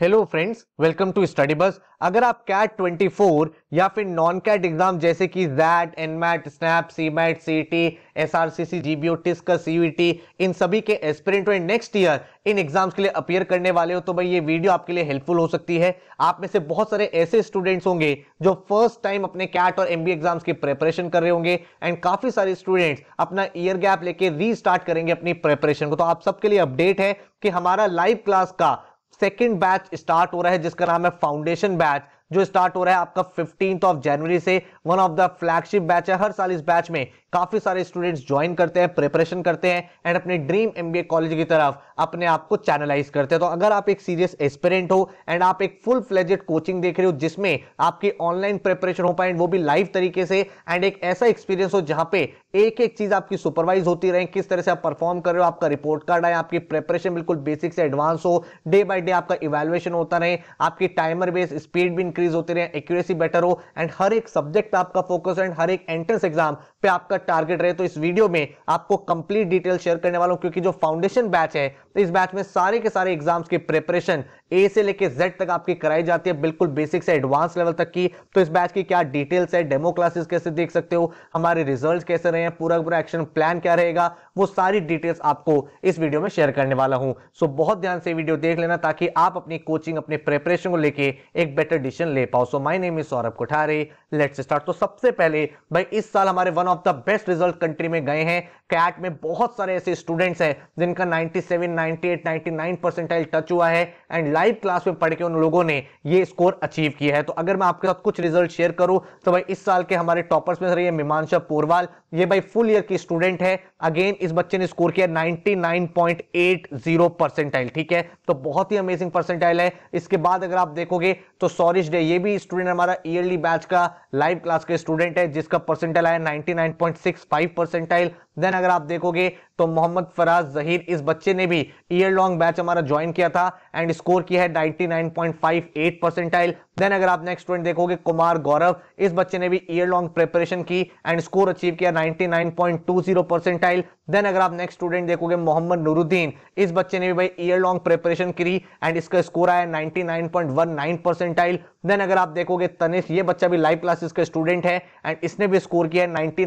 hello friends welcome to study bus अगर आप cat 24 या फिर नॉन कैट एग्जाम जैसे कि XAT NMAT SNAP C MAT C T S R C C G B O टिस्कस T इन सभी के एस्पिरेंट और नेक्स्ट ईयर इन एग्जाम्स के लिए अपियर करने वाले हो तो भाई ये वीडियो आपके लिए हेल्पफुल हो सकती है आप में से बहुत सारे ऐसे स्टूडेंट्स होंगे जो फर्स्ट टाइम अपने कैट और एम एग्जाम्स की प्रेपरेशन कर रहे होंगे एंड काफी सारे स्टूडेंट्स अपना ईयर गैप लेके रीस्टार्ट करेंगे अपनी प्रेपरेशन को तो आप सबके लिए अपडेट है कि हमारा लाइव क्लास का सेकेंड बैच स्टार्ट हो रहा है जिसका नाम है फाउंडेशन बैच जो स्टार्ट हो रहा है आपका फिफ्टींथ ऑफ जनवरी से one of the flagship batch है हर साल इस बैच में काफी सारे स्टूडेंट्स ज्वाइन करते हैं प्रिपरेशन करते हैं एंड अपने ड्रीम एमबीए कॉलेज की तरफ अपने आप को चैनलाइज करते हैं तो अगर आप एक सीरियस एस्पिरेंट हो एंड आप एक फुल फ्लेजेड कोचिंग देख रहे हो जिसमें आपकी ऑनलाइन प्रिपरेशन हो पाए वो भी लाइव तरीके से एंड एक ऐसा एक्सपीरियंस हो जहां पे एक एक चीज आपकी सुपरवाइज होती रहे किस तरह से आप परफॉर्म कर रहे हो आपका रिपोर्ट कार्ड आए आपकी प्रिपरेशन बिल्कुल बेसिक से एडवांस हो डे बाय डे आपका इवेल्युएशन होता रहे आपकी टाइमर बेस स्पीड भी इंक्रीज होती रहे एक्यूरेसी बेटर हो एंड हर एक सब्जेक्ट पे आपका फोकस एंड हर एक एंट्रेंस एग्जाम पे आपका टारगेट रहे तो इस वीडियो में आपको कंप्लीट डिटेल शेयर करने वाला हूं क्योंकि जो फाउंडेशन बैच है तो इस बैच में सारे के सारे एग्जाम्स की प्रिपरेशन ए से लेके जेड तक आपकी कराई जाती है बिल्कुल बेसिक से एडवांस लेवल तक की तो इस बैच की क्या डिटेल्स है डेमो क्लासेस कैसे देख सकते हो हमारे रिजल्ट कैसे रहे हैं पूरा पूरा एक्शन प्लान क्या रहेगा वो सारी डिटेल्स आपको इस वीडियो में शेयर करने वाला हूं सो बहुत ध्यान से वीडियो देख लेना ताकि आप अपनी कोचिंग अपने प्रिपरेशन को लेकर एक बेटर डिसीजन ले पाओ so my name is Saurabh Kothare let's start तो सबसे पहले भाई इस साल हमारे one of the best result country में गए हैं कैट में बहुत सारे ऐसे स्टूडेंट्स हैं जिनका 97, 98, 99 परसेंटाइल टच हुआ है एंड लाइव क्लास में पढ़ के उन लोगों ने ये स्कोर अचीव किया है तो अगर मैं आपके साथ कुछ रिजल्ट शेयर करूं तो भाई इस साल के हमारे टॉपर्स में रही है मीमांशा पोरवाल ये भाई फुल ईयर की स्टूडेंट है अगेन इस बच्चे ने स्कोर किया 99.80 परसेंटाइल ठीक है तो बहुत ही अमेजिंग परसेंटाइल है इसके बाद अगर आप देखोगे तो सॉरिश डे ये भी स्टूडेंट हमारा ईयरली बैच का लाइव क्लास के स्टूडेंट है जिसका परसेंटाइल आया नाइनटी 99.65 percentile देन अगर आप देखोगे तो मोहम्मद फराज जहीर इस बच्चे ने भी ईयर लॉन्ग बैच हमारा ज्वाइन किया था एंड स्कोर किया है 99.58 परसेंटाइल देन अगर आप नेक्स्ट स्टूडेंट देखोगे कुमार गौरव इस बच्चे ने भी ईयर लॉन्ग प्रिपरेशन की एंड स्कोर अचीव किया 99.20 परसेंटाइल देन अगर आप नेक्स्ट स्टूडेंट देखोगे मोहम्मद नूरुद्दीन इस बच्चे ने भी भाई ईयर लॉन्ग प्रिपरेशन करी एंड इसका स्कोर आया नाइनटी परसेंटाइल देन अगर आप देखोगे तनिष ये बच्चा भी लाइव क्लासेस का स्टूडेंट है एंड इसने भी स्कोर किया नाइनटी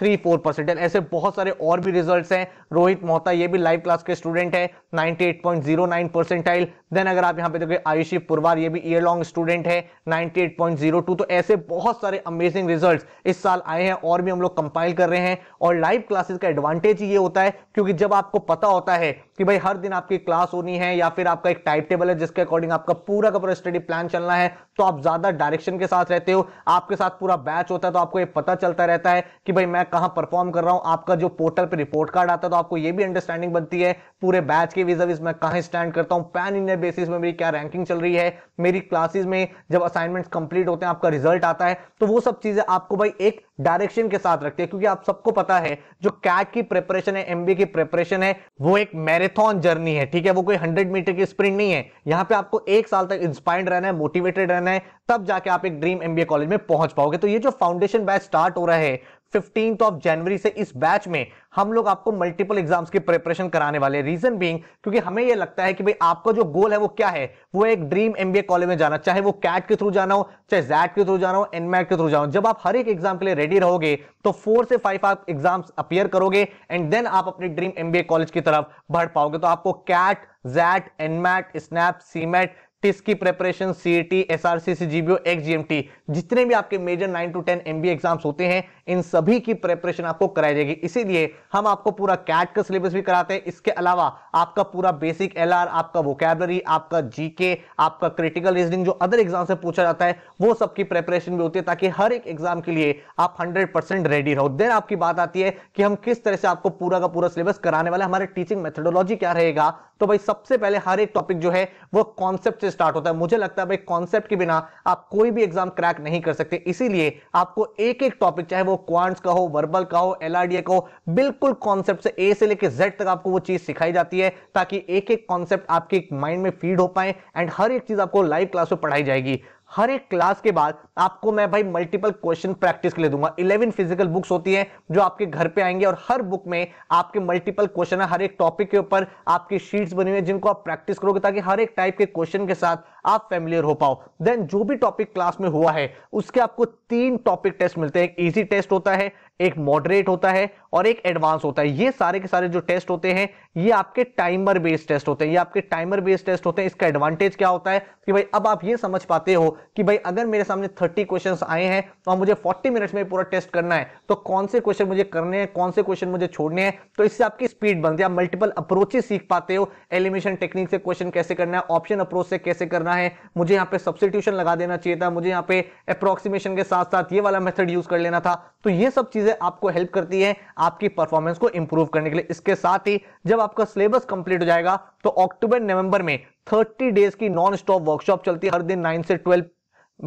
थ्री फोर परसेंट ऐसे बहुत सारे और भी रिजल्ट्स हैं रोहित मोहता ये भी लाइव क्लास के स्टूडेंट है 98.09 परसेंटाइल देन अगर आप यहाँ पे देखिए आयुषी पुरवार ये भी ईयर लॉन्ग स्टूडेंट है 98.02 तो ऐसे बहुत सारे अमेजिंग रिजल्ट्स इस साल आए हैं और भी हम लोग कंपाइल कर रहे हैं और लाइव क्लासेस का एडवांटेज ये होता है क्योंकि जब आपको पता होता है कि भाई हर दिन आपकी क्लास होनी है या फिर आपका एक टाइम टेबल है जिसके अकॉर्डिंग आपका पूरा का पूरा स्टडी प्लान चलना है तो आप ज्यादा डायरेक्शन के साथ रहते हो आपके साथ पूरा बैच होता है तो आपको ये पता चलता रहता है कि भाई मैं कहाँ परफॉर्म कर रहा हूँ आपका जो पोर्टल पर रिपोर्ट कार्ड आता है तो आपको ये भी अंडरस्टैंडिंग बनती है पूरे बैच के विज मैं कहाँ स्टैंड करता हूँ पैन इंडिया बेसिस में मेरी क्या रैंकिंग चल रही है मेरी क्लासेस में जब असाइनमेंट्स कंप्लीट होते हैं आपका रिजल्ट आता है तो वो सब चीजें आपको भाई एक डायरेक्शन के साथ रखती है क्योंकि आप सबको पता है जो कैट की प्रिपरेशन है एमबी की प्रिपरेशन है वो एक मेरिट मैराथन जर्नी है ठीक है वो कोई हंड्रेड मीटर की स्प्रिंट नहीं है यहाँ पे आपको एक साल तक इंस्पायर्ड रहना है मोटिवेटेड रहना है तब जाके आप एक ड्रीम एमबीए कॉलेज में पहुंच पाओगे तो ये जो फाउंडेशन बैच स्टार्ट हो रहा है फिफ्टीन ऑफ जनवरी से इस बैच में हम लोग आपको मल्टीपल एग्जाम्स की प्रिपरेशन कराने वाले रीजन बीइंग क्योंकि हमें यह लगता है कि भाई आपका जो गोल है वो क्या है वो एक ड्रीम एमबीए कॉलेज में जाना चाहे वो कैट के थ्रू जाना हो चाहे जैट के थ्रू जाना हो एनमैट के थ्रू जाना हो जब आप हर एक एग्जाम के लिए रेडी रहोगे तो फोर से फाइव आप एग्जाम्स अपियर करोगे एंड देन आप अपने ड्रीम एमबीए कॉलेज की तरफ बढ़ पाओगे तो आपको CAT XAT NMAT SNAP CMAT TISS की preparation C T S R C C GBO XGMT जितने भी आपके major nine to ten M B exams होते हैं इन सभी की प्रेपरेशन आपको कराई जाएगी इसीलिए हम आपको पूरा कैट का सिलेबस भी कराते हैं इसके अलावा आपका पूरा बेसिक एल आर आपका वोकैबलरी आपका जीके आपका क्रिटिकल रीजनिंग जो अदर एग्जाम से पूछा जाता है वो सबकी प्रेपरेशन भी होती है ताकि हर एक एग्जाम के लिए आप हंड्रेड परसेंट रेडी रहो देन आपकी बात आती है कि हम किस तरह से आपको पूरा का पूरा सिलेबस कराने वाले हमारे टीचिंग मेथडोलॉजी क्या रहेगा तो भाई सबसे पहले हर एक टॉपिक जो है वो कॉन्सेप्ट से स्टार्ट होता है मुझे लगता है भाई कॉन्सेप्ट के बिना आप कोई भी एग्जाम क्रैक नहीं कर सकते इसीलिए आपको एक एक टॉपिक चाहे वो क्वांट्स का हो वर्बल का हो एलआरडीए का हो बिल्कुल कॉन्सेप्ट से ए से लेकर जेड तक आपको वो चीज सिखाई जाती है ताकि एक एक कॉन्सेप्ट आपके माइंड में फीड हो पाए एंड हर एक चीज आपको लाइव क्लास में पढ़ाई जाएगी हर एक क्लास के बाद आपको मैं भाई मल्टीपल क्वेश्चन प्रैक्टिस के लिए दूंगा इलेवन फिजिकल बुक्स होती है जो आपके घर पे आएंगे और हर बुक में आपके मल्टीपल क्वेश्चन है हर एक टॉपिक के ऊपर आपकी शीट्स बनी हुई है जिनको आप प्रैक्टिस करोगे ताकि हर एक टाइप के क्वेश्चन के साथ आप फेमिलियर हो पाओ देन जो भी टॉपिक क्लास में हुआ है उसके आपको तीन टॉपिक टेस्ट मिलते हैं एक इजी टेस्ट होता है एक मॉडरेट होता है और एक एडवांस होता है ये सारे के सारे जो टेस्ट होते हैं ये आपके टाइमर बेस्ड टेस्ट होते हैं ये आपके टाइमर बेस्ड टेस्ट होते हैं इसका एडवांटेज क्या होता है कि भाई अब आप ये समझ पाते हो कि भाई अगर मेरे सामने 30 क्वेश्चंस आए हैं और तो मुझे 40 मिनट्स में पूरा टेस्ट करना है तो कौन से क्वेश्चन मुझे करने हैं कौन से क्वेश्चन मुझे छोड़ने हैं तो इससे आपकी स्पीड बनती है आप मल्टीपल अप्रोचेस सीख पाते हो एलिमिनेशन टेक्निक से क्वेश्चन कैसे करना है ऑप्शन अप्रोच से कैसे करना करना है मुझे यहाँ पे सब्सिट्यूशन लगा देना चाहिए था मुझे यहाँ पे अप्रोक्सीमेशन के साथ साथ ये वाला मेथड यूज कर लेना था तो ये सब चीजें आपको हेल्प करती है आपकी परफॉर्मेंस को इंप्रूव करने के लिए इसके साथ ही जब आपका सिलेबस कंप्लीट हो जाएगा तो अक्टूबर नवंबर में 30 डेज की नॉन स्टॉप वर्कशॉप चलती है हर दिन 9 से 12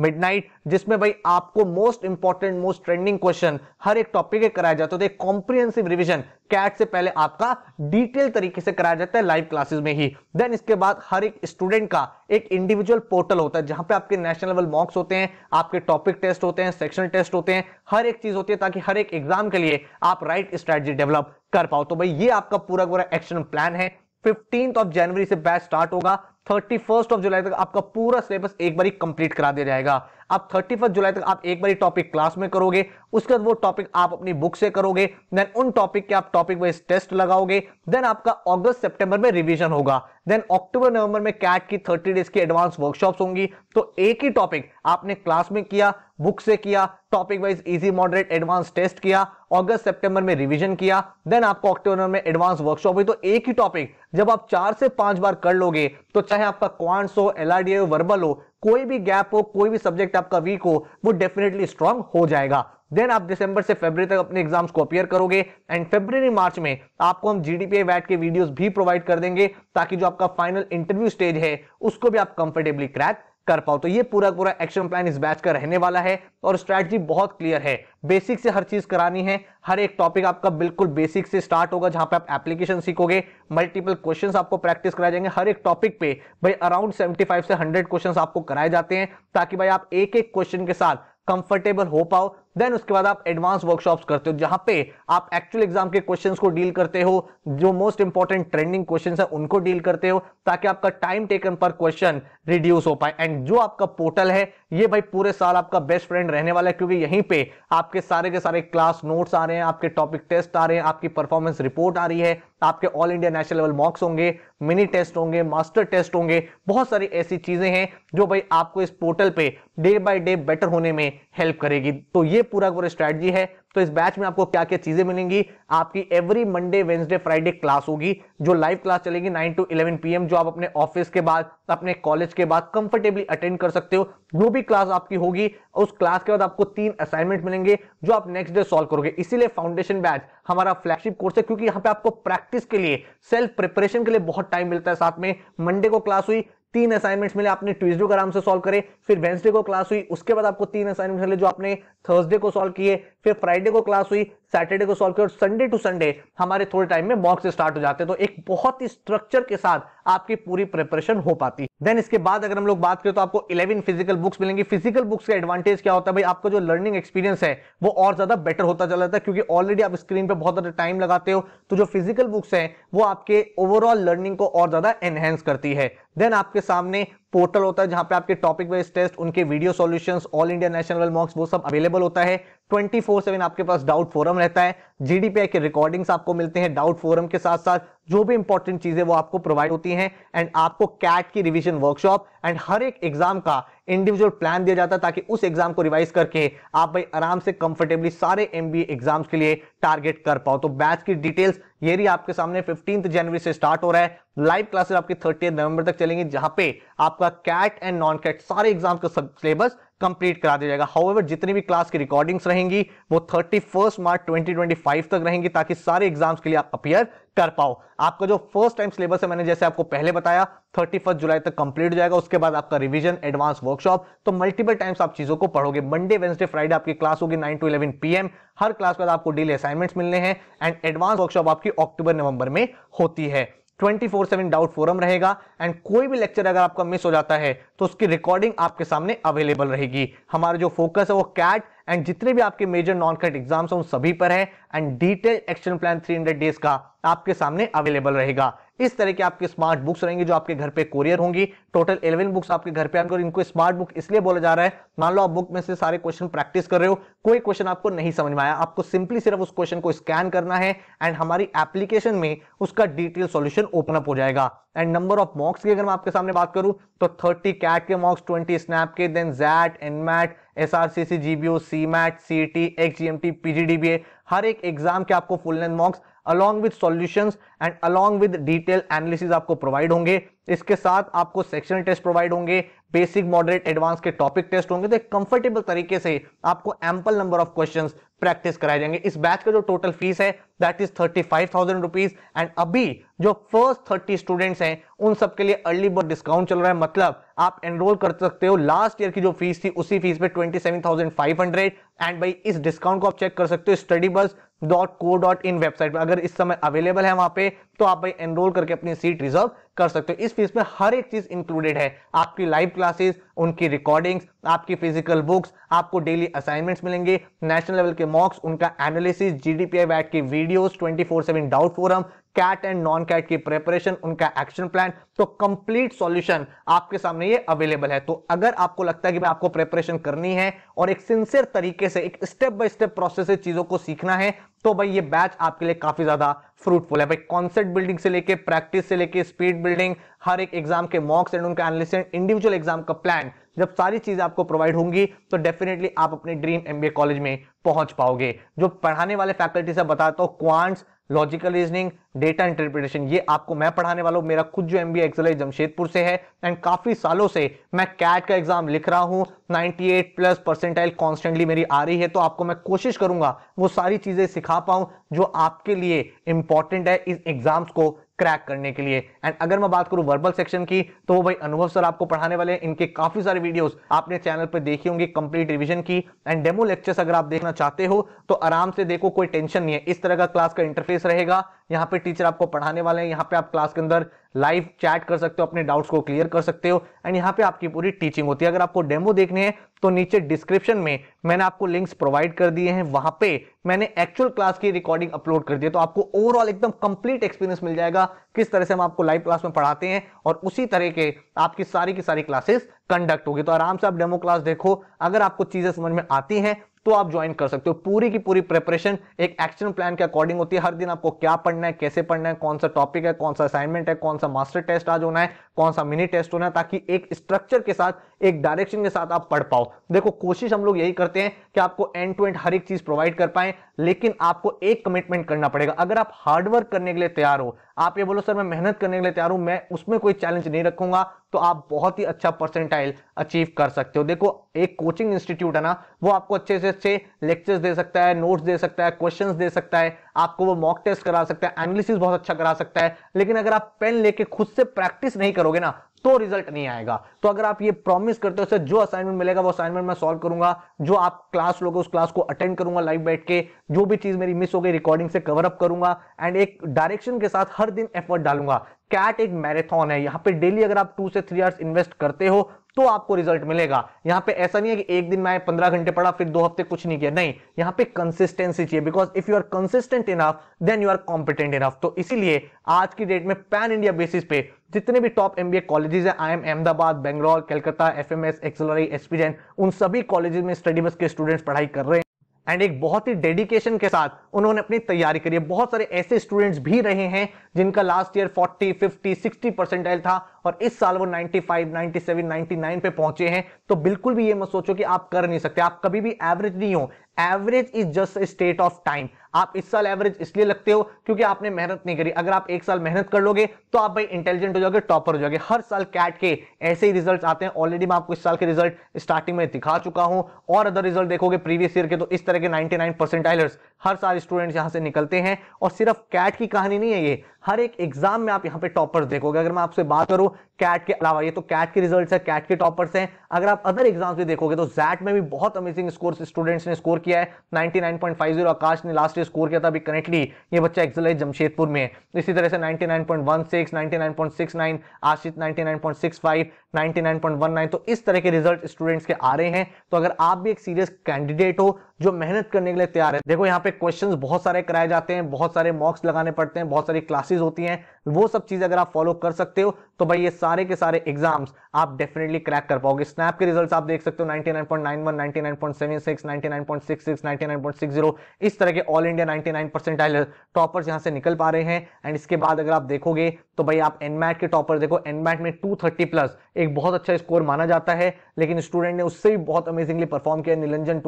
मिडनाइट जिसमें भाई आपको most important most trending question हर एक टॉपिक के कराया जाता है कॉम्प्रिहेंसिव रिविजन कैट से पहले आपका डिटेल तरीके से कराया जाता है लाइव क्लासेस में ही देन इसके बाद हर एक स्टूडेंट का एक इंडिविजुअल पोर्टल होता है जहां पे आपके नेशनल लेवल मॉक्स होते हैं आपके टॉपिक टेस्ट होते हैं सेक्शनल टेस्ट होते हैं हर एक चीज होती है ताकि हर एक एग्जाम के लिए आप राइट स्ट्रेटजी डेवलप कर पाओ तो भाई ये आपका पूरा पूरा एक्शन प्लान है फिफ्टींथ ऑफ जनवरी से बैच स्टार्ट होगा थर्टी फर्स्ट ऑफ जुलाई तक आपका पूरा सिलेबस एक बार कंप्लीट करा दिया जाएगा आप थर्टी फर्स्ट जुलाई तक आप एक बार टॉपिक क्लास में करोगे उसके बाद वो टॉपिक आप अपनी बुक से करोगे देन उन टॉपिक के आप टॉपिक वाइज टेस्ट लगाओगे देन आपका अगस्त सितंबर में रिवीजन होगा देन अक्टूबर नवंबर में कैट की थर्टी डेज की एडवांस वर्कशॉप होंगी तो एक ही टॉपिक आपने क्लास में किया बुक से किया topic wise easy moderate advance test किया अगस्त सितंबर में रिवीजन किया देन आपको अक्टूबर में एडवांस वर्कशॉप हुई तो एक ही टॉपिक जब आप चार से पांच बार कर लोगे तो चाहे आपका क्वांट्स हो एलआरडीए हो वर्बल हो कोई भी गैप हो कोई भी सब्जेक्ट आपका वीक हो वो डेफिनेटली स्ट्रांग हो जाएगा देन आप दिसंबर से फेबर तक अपने एग्जाम्स को अपियर करोगे एंड फेबर मार्च में आपको हम जीडीपीए वैट के वीडियोस भी प्रोवाइड कर देंगे ताकि जो आपका फाइनल इंटरव्यू स्टेज है उसको भी आप कंफर्टेबली क्रैक कर पाओ तो ये पूरा पूरा एक्शन प्लान इस बैच का रहने वाला है और स्ट्रैटी बहुत क्लियर है बेसिक से हर चीज करानी है हर एक टॉपिक आपका बिल्कुल बेसिक से स्टार्ट होगा जहां पे आप एप्लीकेशन सीखोगे मल्टीपल क्वेश्चंस आपको प्रैक्टिस कराए जाएंगे हर एक टॉपिक पे भाई अराउंड 75 से 100 क्वेश्चंस आपको कराए जाते हैं ताकि भाई आप एक एक क्वेश्चन के साथ कंफर्टेबल हो पाओ देन उसके बाद आप एडवांस वर्कशॉप्स करते हो जहां पे आप एक्चुअल एग्जाम के क्वेश्चंस को डील करते हो जो मोस्ट इंपॉर्टेंट ट्रेंडिंग क्वेश्चंस है उनको डील करते हो ताकि आपका टाइम टेकन पर क्वेश्चन रिड्यूस हो पाए एंड जो आपका पोर्टल है ये भाई पूरे साल आपका बेस्ट फ्रेंड रहने वाला है क्योंकि यहीं पे आपके सारे के सारे क्लास नोट्स आ रहे हैं आपके टॉपिक टेस्ट आ रहे हैं आपकी परफॉर्मेंस रिपोर्ट आ रही है आपके all India national level mocks होंगे मिनी टेस्ट होंगे मास्टर टेस्ट होंगे बहुत सारी ऐसी चीजें हैं जो भाई आपको इस पोर्टल पे डे बाय डे बेटर होने में हेल्प करेगी तो ये पूरा पूरा स्ट्रैटी है तो इस बैच में आपको क्या क्या चीजें मिलेंगी आपकी every Monday Wednesday Friday class होगी जो लाइव क्लास चलेगी 9 टू 11 पीएम जो आप अपने ऑफिस के बाद अपने कॉलेज के बाद कंफर्टेबली अटेंड कर सकते हो जो भी क्लास आपकी होगी उस क्लास के बाद आपको तीन असाइनमेंट मिलेंगे जो आप नेक्स्ट डे सॉल्व करोगे इसीलिए फाउंडेशन बैच हमारा फ्लैगशिप कोर्स है क्योंकि यहाँ पे आपको प्रैक्टिस के लिए सेल्फ प्रिपरेशन के लिए बहुत टाइम मिलता है साथ में मंडे को क्लास हुई तीन असाइनमेंट्स मिले आपने ट्यूजडे को आराम से सॉल्व करे फिर वेंसडे को क्लास हुई उसके बाद आपको तीन असाइनमेंट्स मिले जो आपने थर्सडे को सॉल्व किए फिर फ्राइडे को क्लास हुई सैटरडे को सॉल्व किया और संडे टू संडे हमारे थोड़े टाइम में मॉक्स स्टार्ट हो जाते हैं तो एक बहुत ही स्ट्रक्चर के साथ आपकी पूरी प्रिपरेशन हो पाती है देन इसके बाद अगर हम लोग बात करें तो आपको इलेवन फिजिकल बुक्स मिलेंगी फिजिकल बुक्स का एडवांटेज क्या होता है भाई आपका जो लर्निंग एक्सपीरियंस है वो और ज्यादा बेटर होता चला जाता है क्योंकि ऑलरेडी आप स्क्रीन पर बहुत ज्यादा टाइम लगाते हो तो जो फिजिकल बुक्स है वो आपके ओवरऑल लर्निंग को और ज्यादा एनहेंस करती है देन आपके सामने पोर्टल होता है जहां पे आपके टॉपिक वाइज टेस्ट उनके video solutions all India national mocks वो सब अवेलेबल होता है 24/7 आपके पास डाउट फोरम रहता है जीडीपीआई के रिकॉर्डिंग्स आपको मिलते हैं डाउट फोरम के साथ साथ जो भी इंपॉर्टेंट चीजें वो आपको प्रोवाइड होती हैं एंड आपको कैट की रिवीजन वर्कशॉप एंड हर एक एग्जाम का इंडिविजुअल प्लान दिया जाता है ताकि उस एग्जाम को रिवाइज करके आप भाई आराम से कंफर्टेबली सारे एमबीए एग्जाम्स के लिए टारगेट कर पाओ तो बैच की डिटेल्स ये रही आपके सामने फिफ्टीन जनवरी से स्टार्ट हो रहा है लाइव क्लासेस आपकी थर्टी नवंबर तक चलेंगी जहां पे आपका कैट एंड नॉन कैट सारे एग्जाम का सिलेबस कंप्लीट करा दिया जाएगा हाउएवर जितनी भी क्लास की रिकॉर्डिंग्स रहेंगी वो थर्टी फर्स्ट मार्च ट्वेंटी तक रहेंगी ताकि सारे एग्जाम्स के लिए आप अपियर कर पाओ आपका जो फर्स्ट टाइम सिलेबस है मैंने जैसे आपको पहले बताया थर्टी फर्स्ट जुलाई तक कंप्लीट हो जाएगा उसके बाद आपका रिवीजन एडवांस वर्कशॉप तो मल्टीपल टाइम्स आप चीजों को पढ़ोगे मंडे वेंसडे फ्राइडे आपकी क्लास होगी नाइन टू इलेवन पी हर क्लास के बाद आपको डेली असाइनमेंट्स मिलने हैं एंड एडवांस वर्कशॉप आपकी अक्टूबर नवंबर में होती है 24/7 डाउट फोरम रहेगा एंड कोई भी लेक्चर अगर आपका मिस हो जाता है तो उसकी रिकॉर्डिंग आपके सामने अवेलेबल रहेगी हमारा जो फोकस है वो कैट एंड जितने भी आपके मेजर नॉन करेंट एग्जाम्स हैं उन सभी पर है and detail action plan 300 days का आपके सामने अवेलेबल रहेगा इस तरह के आपके स्मार्ट बुक्स रहेंगे जो आपके घर पे कोरियर होंगी टोटल इलेवन बुक्स आपके घर पे आएंगे और इनको स्मार्ट बुक इसलिए बोला जा रहा है मान लो आप बुक में से सारे क्वेश्चन प्रैक्टिस कर रहे हो कोई क्वेश्चन आपको नहीं समझ में आया आपको सिंपली सिर्फ उस क्वेश्चन को स्कैन करना है एंड हमारी एप्लीकेशन में उसका डिटेल सोल्यूशन ओपन अप हो जाएगा एंड नंबर ऑफ मॉक्स की अगर मैं आपके सामने बात करूं तो थर्टी कैट के मॉक्स ट्वेंटी स्नैप के then XAT NMAT S R C C GBO C MAT C T X G M T PGDBA हर एक एग्जाम के आपको full length mocks along with solutions and along with detail analysis आपको provide होंगे इसके साथ आपको सेक्शनल टेस्ट प्रोवाइड होंगे बेसिक मॉडरेट एडवांस के टॉपिक टेस्ट होंगे तो एक कंफर्टेबल तरीके से आपको ample number of questions practice कराए जाएंगे इस बैच का जो टोटल फीस है that is thirty five thousand rupees and अभी जो फर्स्ट थर्टी स्टूडेंट्स हैं उन सबके लिए अर्ली बर्थ डिस्काउंट चल रहा है मतलब आप एनरोल कर सकते हो लास्ट ईयर की जो फीस थी उसी फीस पे twenty seven thousand five hundred and भाई इस डिस्काउंट को आप चेक कर सकते हो study bus dot co dot इन वेबसाइट पर अगर इस समय अवेलेबल है वहां पे तो आप भाई एनरोल करके अपनी सीट रिजर्व कर सकते हो इस फीस में हर एक चीज इंक्लूडेड है आपकी लाइव क्लासेस उनकी रिकॉर्डिंग्स आपकी फिजिकल बुक्स आपको डेली असाइनमेंट्स मिलेंगे नेशनल लेवल के मॉक्स उनका एनालिसिस जीडीपीआई वैट की videos 24/7 doubt forum CAT and non CAT की प्रेपरेशन उनका एक्शन प्लान तो कंप्लीट सॉल्यूशन आपके सामने ये अवेलेबल है तो अगर आपको लगता है कि आपको प्रेपरेशन करनी है और एक सिंसियर तरीके से एक स्टेप बाय स्टेप प्रोसेस से चीजों को सीखना है तो भाई ये बैच आपके लिए काफी ज्यादा फ्रूटफुल है भाई कॉन्सेप्ट बिल्डिंग से लेके प्रैक्टिस से लेके स्पीड बिल्डिंग हर एक एग्जाम के मॉक्स एंड उनका एनालिस इंडिविजुअल एग्जाम का प्लान जब सारी चीजें आपको प्रोवाइड होंगी तो डेफिनेटली आप अपने ड्रीम एमबीए कॉलेज में पहुंच पाओगे जो पढ़ाने वाले फैकल्टी से बताता हूँ quants logical reasoning data interpretation ये आपको मैं पढ़ाने वाला हूँ मेरा खुद जो एम बी एक्सल जमशेदपुर से है एंड काफ़ी सालों से मैं कैट का एग्जाम लिख रहा हूँ 98 प्लस परसेंटाइल कॉन्स्टेंटली मेरी आ रही है तो आपको मैं कोशिश करूंगा वो सारी चीज़ें सिखा पाऊँ जो आपके लिए इंपॉर्टेंट है इस एग्जाम्स को क्रैक करने के लिए एंड अगर मैं बात करूं वर्बल सेक्शन की तो वो भाई अनुभव सर आपको पढ़ाने वाले हैं इनके काफी सारे वीडियोस आपने चैनल पर देखी होंगी कंप्लीट रिवीजन की एंड डेमो लेक्चर्स अगर आप देखना चाहते हो तो आराम से देखो कोई टेंशन नहीं है इस तरह का क्लास का इंटरफेस रहेगा यहाँ पे टीचर आपको पढ़ाने वाले हैं यहाँ पे आप क्लास के अंदर लाइव चैट कर सकते हो अपने डाउट्स को क्लियर कर सकते हो एंड यहाँ पे आपकी पूरी टीचिंग होती है अगर आपको डेमो देखने हैं तो नीचे डिस्क्रिप्शन में मैंने आपको लिंक्स प्रोवाइड कर दिए हैं वहां पे मैंने एक्चुअल क्लास की रिकॉर्डिंग अपलोड कर दी है तो आपको ओवरऑल एकदम कंप्लीट एक्सपीरियंस मिल जाएगा किस तरह से हम आपको लाइव क्लास में पढ़ाते हैं और उसी तरह के आपकी सारी की सारी क्लासेस कंडक्ट होगी तो आराम से आप डेमो क्लास देखो अगर आपको चीजें समझ में आती हैं तो आप ज्वाइन कर सकते हो पूरी की पूरी प्रिपरेशन एक एक्शन प्लान के अकॉर्डिंग होती है हर दिन आपको क्या पढ़ना है कैसे पढ़ना है कौन सा टॉपिक है कौन सा असाइनमेंट है कौन सा मास्टर टेस्ट आज होना है कौन सा मिनी टेस्ट होना है ताकि एक स्ट्रक्चर के साथ एक डायरेक्शन के साथ आप पढ़ पाओ देखो कोशिश हम लोग यही करते हैं कि आपको एंड टू एंड हर एक चीज प्रोवाइड कर पाए लेकिन आपको एक कमिटमेंट करना पड़ेगा अगर आप हार्डवर्क करने के लिए तैयार हो आप ये बोलो सर मैं मेहनत करने के लिए तैयार हूं मैं उसमें कोई चैलेंज नहीं रखूंगा तो आप बहुत ही अच्छा परसेंटाइल अचीव कर सकते हो देखो एक कोचिंग इंस्टीट्यूट है ना वो आपको अच्छे से अच्छे लेक्चर्स दे सकता है नोट्स दे सकता है क्वेश्चन दे सकता है आपको वो मॉक टेस्ट करा सकता है एनालिसिस बहुत अच्छा करा सकता है लेकिन अगर आप पेन लेके खुद से प्रैक्टिस नहीं करोगे ना तो रिजल्ट नहीं आएगा तो अगर आप ये प्रॉमिस करते हो सर जो असाइनमेंट मिलेगा वो असाइनमेंट मैं सॉल्व करूंगा जो आप क्लास लोगे उस क्लास को अटेंड करूंगा लाइव बैठ के जो भी चीज मेरी मिस हो गई रिकॉर्डिंग से कवर अप करूंगा एंड एक डायरेक्शन के साथ हर दिन एफर्ट डालूंगा कैट एक मैराथन है यहाँ पे डेली अगर आप टू से थ्री आवर्स इन्वेस्ट करते हो तो आपको रिजल्ट मिलेगा यहां पे ऐसा नहीं है कि एक दिन मैं पंद्रह घंटे पढ़ा फिर दो हफ्ते कुछ नहीं किया नहीं यहां पे कंसिस्टेंसी चाहिए because if you are consistent enough then you are competent enough तो इसीलिए आज की डेट में पैन इंडिया बेसिस पे जितने भी टॉप एमबीए कॉलेजेस हैं I M Ahmedabad Bangalore Calcutta F M S XLRI उन सभी कॉलेजेस में स्टडी बस के स्टूडेंट्स पढ़ाई कर रहे हैं एंड एक बहुत ही डेडिकेशन के साथ उन्होंने अपनी तैयारी करी है बहुत सारे ऐसे स्टूडेंट्स भी रहे हैं जिनका लास्ट ईयर 40, 50, 60 परसेंटाइल था और इस साल वो 95, 97, 99 पे पहुंचे हैं तो बिल्कुल भी ये मत सोचो कि आप कर नहीं सकते आप कभी भी एवरेज नहीं हो average is just state of time आप इस साल एवरेज इसलिए लगते हो क्योंकि आपने मेहनत नहीं करी अगर आप एक साल मेहनत कर लोगे तो आप भाई इंटेलिजेंट हो जाओगे टॉपर हो जाओगे हर साल कैट के ऐसे ही रिजल्ट आते हैं ऑलरेडी मैं आपको इस साल के रिजल्ट स्टार्टिंग में दिखा चुका हूं और अदर रिजल्ट देखोगे प्रीवियस ईयर के तो इस तरह के नाइनटी नाइन हर साल स्टूडेंट्स यहां से निकलते हैं और सिर्फ कैट की कहानी नहीं है ये हर एक एग्जाम में आप यहाँ पे टॉपर्स देखोगे अगर मैं आपसे बात करूं कैट के अलावा ये तो कैट के रिजल्ट्स है कैट के टॉपर्स हैं अगर आप अदर एग्जाम्स भी देखोगे तो जैट में भी बहुत अमेजिंग स्कोर स्टूडेंट्स ने स्कोर किया है 99.50 आकाश ने लास्ट स्कोर किया था अभी करेंटली ये बच्चा एक्सल है जमशेदपुर में इसी तरह से 99.16 99.69 आशित 99.65 99.19 तो इस तरह के रिजल्ट स्टूडेंट्स के आ रहे हैं तो अगर आप भी एक सीरियस कैंडिडेट हो जो मेहनत करने के लिए तैयार है देखो यहाँ पे क्वेश्चन बहुत सारे कराए जाते हैं बहुत सारे मॉक्स लगाने पड़ते हैं बहुत सारी क्लासेस होती हैं वो सब चीज अगर आप फॉलो कर सकते हो तो भाई ये सारे के सारे एग्जाम्स आप डेफिनेटली क्रैक कर पाओगे स्नैप के रिजल्ट्स आप देख सकते हो 99.91 99.76 99.66 99.60 इस तरह के ऑल इंडिया 99 परसेंटाइल टॉपर्स यहाँ से निकल पा रहे हैं एंड इसके बाद अगर आप देखोगे तो भाई आप एनमैट के टॉपर देखो एनमैट में टू प्लस एक बहुत अच्छा स्कोर माना जाता है लेकिन स्टूडेंट ने उससे भी बहुत अमेजिंगली परफॉर्म किया निलंजन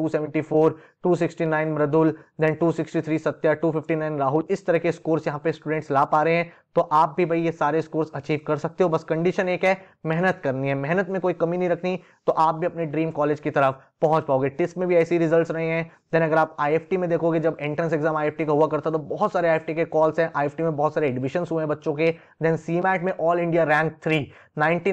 फोर 269 मृदुल देन 263 सत्या 259 राहुल इस तरह के स्कोर्स यहाँ पे स्टूडेंट्स ला पा रहे हैं तो आप भी भाई ये सारे स्कोर्स अचीव कर सकते हो बस कंडीशन एक है मेहनत करनी है मेहनत में कोई कमी नहीं रखनी तो आप भी अपने ड्रीम कॉलेज की तरफ पहुंच पाओगे टिस्ट में भी ऐसी रिजल्ट्स रहे हैं देन अगर आप आईएफटी में देखोगे जब एंट्रेंस एग्जाम आईएफटी का हुआ करता तो बहुत सारे आईएफटी के कॉल्स हैं आईएफटी में बहुत सारे एडमिशन हुए हैं बच्चों के देन सीमैट में all India rank three ninety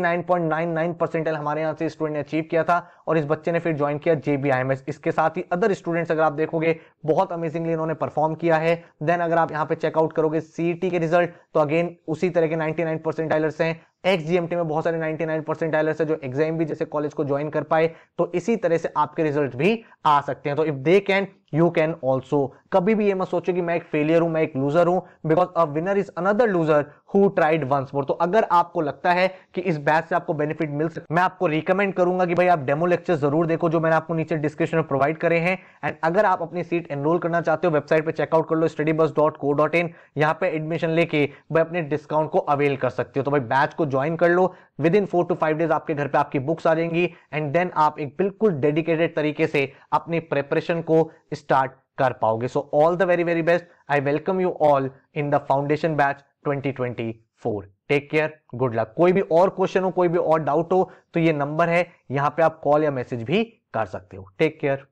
हमारे यहाँ से स्टूडेंट ने अचीव किया था और इस बच्चे ने फिर ज्वाइन किया जेबीआईएमएस इसके साथ ही अदर स्टूडेंट्स अगर आप देखोगे बहुत अमेजिंगली इन्होंने परफॉर्म किया है देन अगर आप यहाँ पे चेकआउट करोगे सीईटी e के रिजल्ट तो अगेन अगेन उसी तरह के 99 परसेंट आइलर्स हैं एक्स जीएमटी में बहुत सारे 99 परसेंट आइलर्स हैं जो एग्जाम भी जैसे कॉलेज को ज्वाइन कर पाए तो इसी तरह से आपके रिजल्ट भी आ सकते हैं तो if they can you can also कभी भी ये मत सोचो कि मैं एक फेलियर हूं मैं एक लूजर हूं because a winner is another loser who tried once more तो अगर आपको लगता है कि इस बैच से आपको बेनिफिट मिल सकता मैं आपको रिकमेंड करूंगा कि भाई आप डेमो लेक्चर जरूर देखो जो मैंने आपको नीचे डिस्क्रिप्शन में प्रोवाइड करे हैं एंड अगर आप अपनी सीट एनरोल करना चाहते हो वेबसाइट पर चेकआउट कर लो study bus dot co dot in यहाँ पे एडमिशन लेके भाई अपने डिस्काउंट को अवेल कर सकते हो तो भाई बैच को ज्वाइन कर लो within four to five days आपके घर पे आपकी बुक्स आ जाएंगी एंड देन आप एक बिल्कुल डेडिकेटेड तरीके से अपनी प्रेपरेशन को स्टार्ट कर पाओगे so all the very very best I welcome you all in the foundation batch for take care good luck कोई भी और क्वेश्चन हो कोई भी और डाउट हो तो ये नंबर है यहाँ पे आप कॉल या मैसेज भी कर सकते हो टेक केयर